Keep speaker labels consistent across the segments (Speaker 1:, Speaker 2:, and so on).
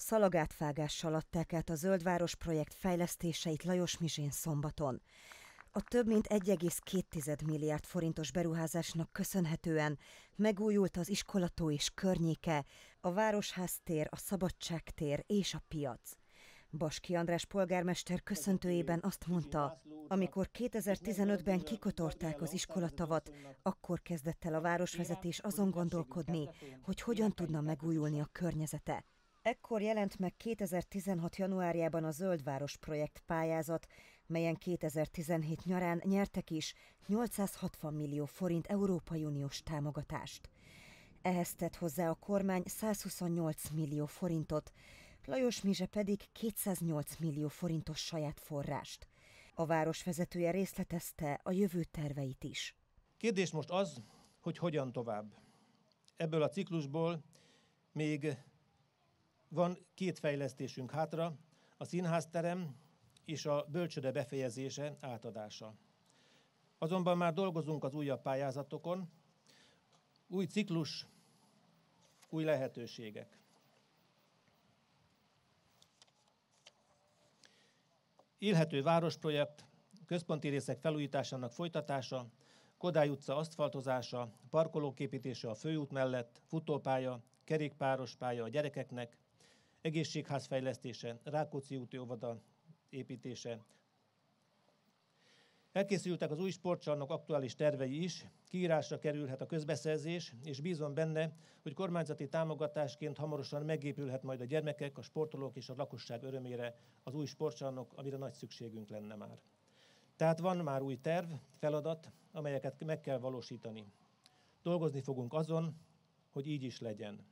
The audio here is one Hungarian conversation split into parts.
Speaker 1: Szalagátfágással adták át a Zöldváros projekt fejlesztéseit Lajos Mizsén szombaton. A több mint 1,2 milliárd forintos beruházásnak köszönhetően megújult az iskolató és környéke, a Városház tér, a Szabadságtér tér és a piac. Baski András polgármester köszöntőjében azt mondta, amikor 2015-ben kikotorták az iskolatavat, akkor kezdett el a városvezetés azon gondolkodni, hogy hogyan tudna megújulni a környezete. Ekkor jelent meg 2016. januárjában a Zöldváros projekt pályázat, melyen 2017 nyarán nyertek is 860 millió forint Európai Uniós támogatást. Ehhez tett hozzá a kormány 128 millió forintot, Lajos Mize pedig 208 millió forintos saját forrást. A város vezetője részletezte a jövő terveit is.
Speaker 2: Kérdés most az, hogy hogyan tovább. Ebből a ciklusból még van két fejlesztésünk hátra, a színházterem és a bölcsöde befejezése, átadása. Azonban már dolgozunk az újabb pályázatokon, új ciklus, új lehetőségek. Élhető városprojekt, központi részek felújításának folytatása, Kodály utca aszfaltozása, parkolóképítése a főút mellett, futópálya, kerékpáros pálya a gyerekeknek, egészségház fejlesztése, Rákóczi úti óvoda építése. Elkészültek az új sportcsarnok aktuális tervei is, kiírásra kerülhet a közbeszerzés, és bízom benne, hogy kormányzati támogatásként hamarosan megépülhet majd a gyermekek, a sportolók és a lakosság örömére az új sportcsarnok, amire nagy szükségünk lenne már. Tehát van már új terv, feladat, amelyeket meg kell valósítani. Dolgozni fogunk azon, hogy így is legyen.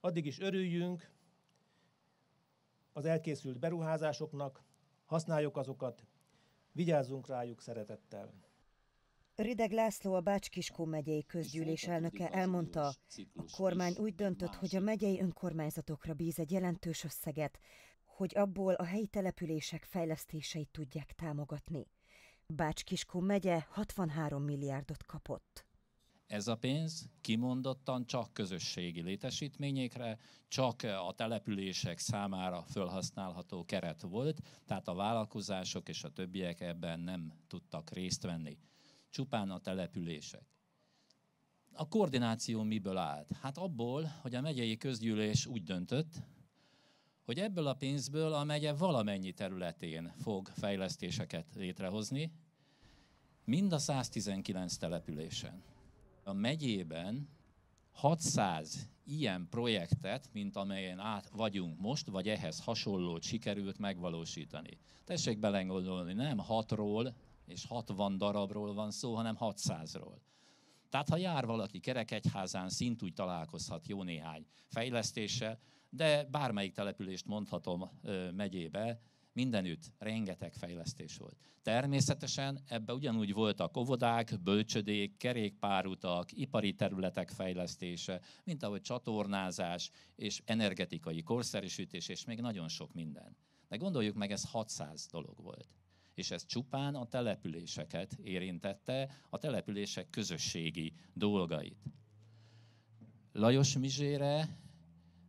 Speaker 2: Addig is örüljünk, az elkészült beruházásoknak, használjuk azokat, vigyázzunk rájuk szeretettel.
Speaker 1: Rideg László a Bács-Kiskó megyei közgyűlés elnöke elmondta, a kormány úgy döntött, hogy a megyei önkormányzatokra bíz egy jelentős összeget, hogy abból a helyi települések fejlesztéseit tudják támogatni. Bács-Kiskó megye 63 milliárdot kapott
Speaker 3: ez a pénz kimondottan csak közösségi létesítményekre, csak a települések számára felhasználható keret volt, tehát a vállalkozások és a többiek ebben nem tudtak részt venni. Csupán a települések. A koordináció miből állt? Hát abból, hogy a megyei közgyűlés úgy döntött, hogy ebből a pénzből a megye valamennyi területén fog fejlesztéseket létrehozni, mind a 119 településen a megyében 600 ilyen projektet, mint amelyen át vagyunk most, vagy ehhez hasonlót sikerült megvalósítani. Tessék belengondolni, nem 6-ról és 60 darabról van szó, hanem 600-ról. Tehát ha jár valaki kerekegyházán, szintúgy találkozhat jó néhány fejlesztéssel, de bármelyik települést mondhatom megyébe, mindenütt rengeteg fejlesztés volt. Természetesen ebbe ugyanúgy voltak óvodák, bölcsödék, kerékpárutak, ipari területek fejlesztése, mint ahogy csatornázás és energetikai korszerűsítés, és még nagyon sok minden. De gondoljuk meg, ez 600 dolog volt és ez csupán a településeket érintette, a települések közösségi dolgait. Lajos Mizsére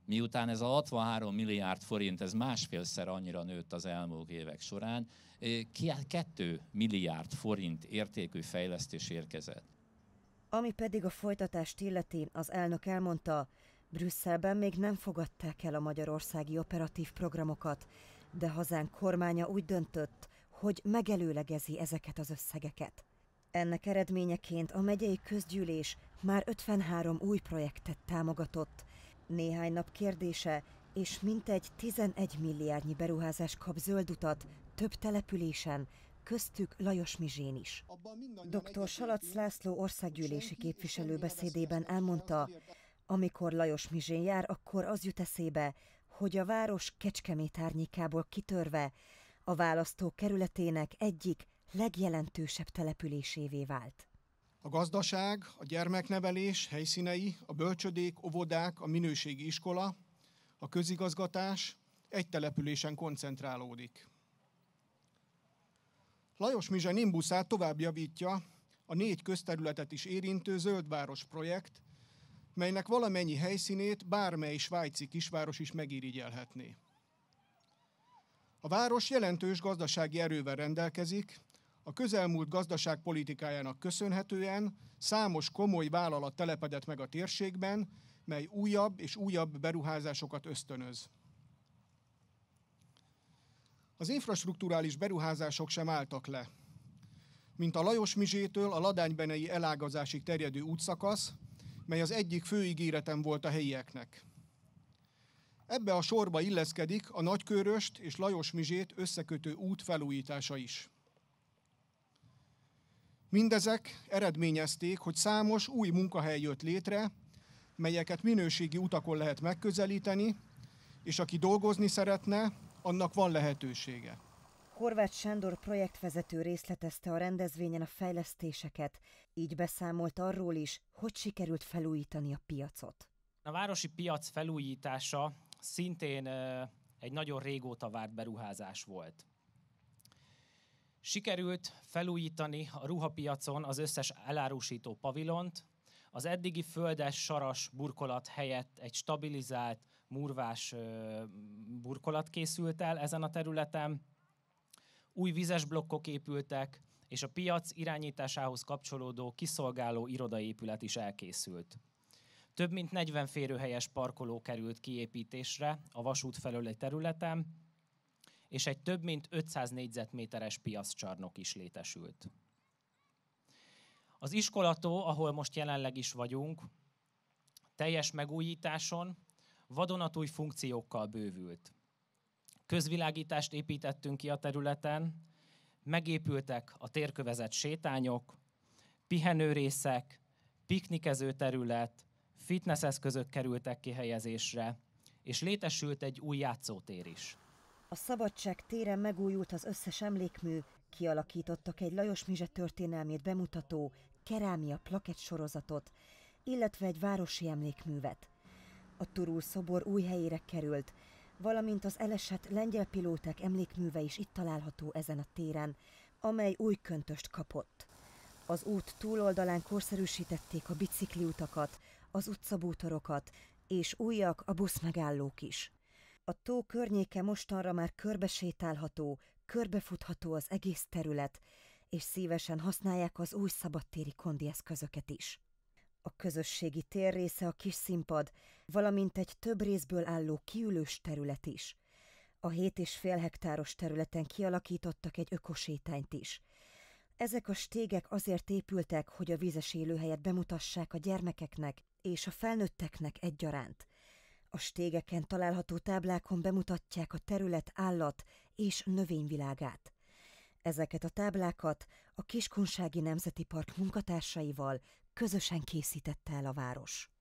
Speaker 3: miután ez a 63 milliárd forint, ez másfélszer annyira nőtt az elmúlt évek során, 2 eh, milliárd forint értékű fejlesztés érkezett.
Speaker 1: Ami pedig a folytatást illeti, az elnök elmondta, Brüsszelben még nem fogadták el a magyarországi operatív programokat, de hazánk kormánya úgy döntött, hogy megelőlegezi ezeket az összegeket. Ennek eredményeként a megyei közgyűlés már 53 új projektet támogatott, néhány nap kérdése, és mintegy 11 milliárdnyi beruházás kap zöld utat több településen, köztük Lajos Mizsén is. Dr. Salac László országgyűlési képviselő beszédében elmondta, amikor Lajos Mizsén jár, akkor az jut eszébe, hogy a város kecskemét árnyékából kitörve a választó kerületének
Speaker 4: egyik legjelentősebb településévé vált. A gazdaság, a gyermeknevelés helyszínei, a bölcsödék, óvodák, a minőségi iskola, a közigazgatás egy településen koncentrálódik. Lajos Mizsa Nimbuszát tovább javítja a négy közterületet is érintő zöldváros projekt, melynek valamennyi helyszínét bármely svájci kisváros is megirigyelhetné. A város jelentős gazdasági erővel rendelkezik, a közelmúlt gazdaságpolitikájának köszönhetően számos komoly vállalat telepedett meg a térségben, mely újabb és újabb beruházásokat ösztönöz. Az infrastruktúrális beruházások sem álltak le. Mint a Lajos Mizsétől a Ladánybenei elágazásig terjedő útszakasz, mely az egyik fő ígéretem volt a helyieknek. Ebbe a sorba illeszkedik a Nagyköröst és Lajos Mizsét összekötő út felújítása is. Mindezek eredményezték, hogy számos új munkahely jött létre, melyeket minőségi utakon lehet megközelíteni, és aki dolgozni szeretne, annak van lehetősége. Horváth Sándor
Speaker 1: projektvezető részletezte a rendezvényen a fejlesztéseket, így beszámolt arról is, hogy sikerült felújítani a piacot.
Speaker 5: A városi piac felújítása szintén egy nagyon régóta várt beruházás volt. Sikerült felújítani a ruhapiacon az összes elárusító pavilont, az eddigi földes saras burkolat helyett egy stabilizált, murvás burkolat készült el ezen a területen, új vizes blokkok épültek, és a piac irányításához kapcsolódó kiszolgáló irodaépület is elkészült. Több mint 40 férőhelyes parkoló került kiépítésre a vasút felőli területen, és egy több mint 500 négyzetméteres piaszcsarnok is létesült. Az iskolató, ahol most jelenleg is vagyunk, teljes megújításon, vadonatúj funkciókkal bővült. Közvilágítást építettünk ki a területen, megépültek a térkövezet sétányok, pihenőrészek, piknikező terület, fitnesseszközök kerültek kihelyezésre, és
Speaker 1: létesült
Speaker 5: egy új játszótér is.
Speaker 1: A Szabadság téren megújult az összes emlékmű, kialakítottak egy Lajos Mizse történelmét bemutató kerámia plakett sorozatot, illetve egy városi emlékművet. A Turul szobor új helyére került, valamint az elesett lengyel pilóták emlékműve is itt található ezen a téren, amely új köntöst kapott. Az út túloldalán korszerűsítették a bicikliutakat, az utcabútorokat, és újak a buszmegállók is. A tó környéke mostanra már körbesétálható, körbefutható az egész terület, és szívesen használják az új szabadtéri kondi eszközöket is. A közösségi tér része a kis színpad, valamint egy több részből álló kiülős terület is. A fél hektáros területen kialakítottak egy ökosétányt is. Ezek a stégek azért épültek, hogy a vízes élőhelyet bemutassák a gyermekeknek és a felnőtteknek egyaránt – a stégeken található táblákon bemutatják a terület állat és növényvilágát. Ezeket a táblákat a Kiskunsági Nemzeti Park munkatársaival közösen készítette el a város.